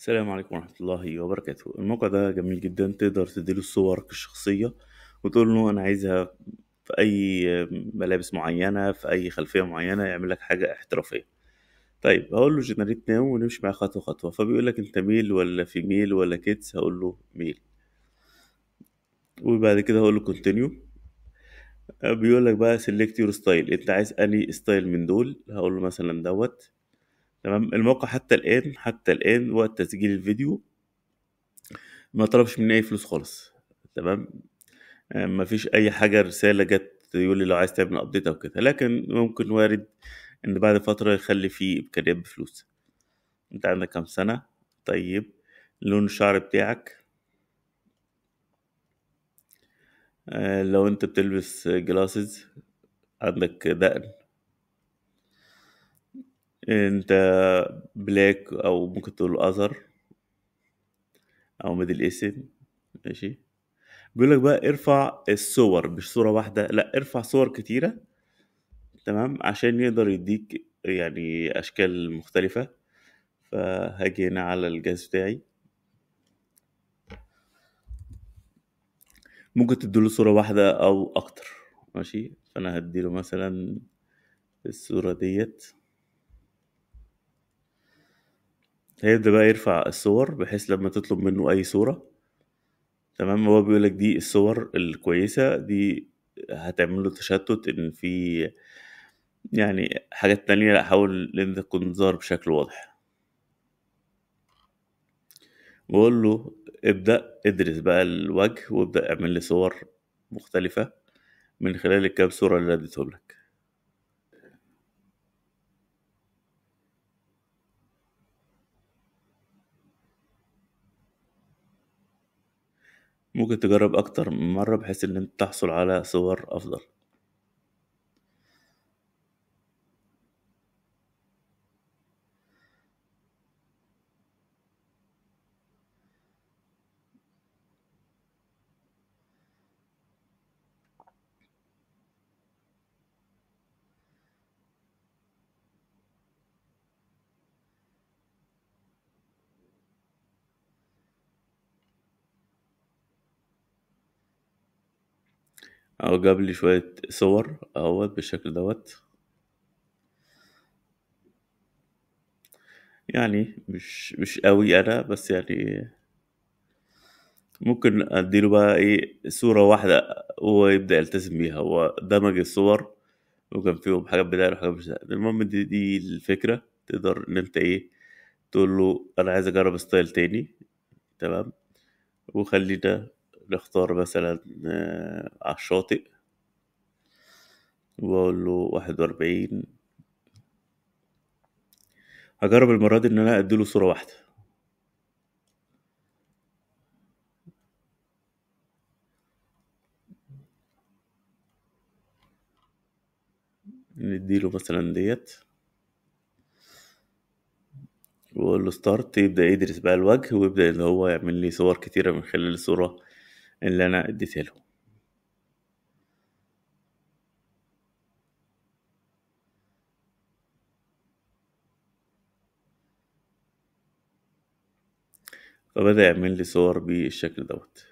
السلام عليكم ورحمة الله وبركاته الموقع ده جميل جدا تقدر تديله صورك الشخصية وتقول له أنا عايزها في أي ملابس معينة في أي خلفية معينة يعمل لك حاجة احترافية طيب هقول له جنريت ناو ونمشي معاه خطوة خطوة فبيقول لك أنت ميل ولا فيميل ولا كيدز هقول له ميل وبعد كده هقول له كونتينيو بيقول لك بقى سيلكت يور ستايل انت عايز اني ستايل من دول هقول له مثلا دوت تمام الموقع حتى الان حتى الان وقت تسجيل الفيديو ما طلبش مني اي فلوس خالص تمام آه، ما فيش اي حاجه رساله جت يقول لي لو عايز تعمل ابديت او كده لكن ممكن وارد ان بعد فتره يخلي فيه امكانيات بفلوس انت عندك كام سنه طيب لون الشعر بتاعك آه، لو انت بتلبس جلاسز عندك دقن انت بلاك او ممكن تقول اذر او ميدل ايسن ماشي بيقول لك بقى ارفع الصور مش صورة واحدة لا ارفع صور كتيرة تمام عشان يقدر يديك يعني اشكال مختلفة فهاجي هنا على الجهاز بتاعي ممكن تديله صورة واحدة او اكتر ماشي فانا هديله مثلا الصورة ديت هيبدأ بقى يرفع الصور بحيث لما تطلب منه أي صورة تمام هو بيقول لك دي الصور الكويسة دي هتعمل له تشتت إن في يعني حاجات تانية لا حاول إن تكون ظاهر بشكل واضح بقول له ابدأ ادرس بقى الوجه وابدأ اعمل لي صور مختلفة من خلال الكام صورة اللي اديتهم لك ممكن تجرب أكتر من مرة بحيث إن أنت تحصل على صور أفضل او جاب لي شويه صور اهوت بالشكل دوت يعني مش مش قوي انا بس يعني ممكن اديله بقى ايه صورة واحدة هو يبدأ يلتزم بيها هو دمج الصور وكان فيهم حاجات بداية وحاجات مش بداية المهم دي, دي الفكرة تقدر ان انت ايه تقول له انا عايز اجرب ستايل تاني تمام وخلينا بختار مثلا آه، على الشاطئ وأقول له واحد وأربعين هجرب المرة دي إن أنا أديله صورة واحدة نديله مثلا ديت واقول له ستارت يبدا يدرس بقى الوجه ويبدا ان هو يعمل لي صور كتيره من خلال الصوره اللي انا اديته له فبدأ يعمل لي صور بالشكل دوت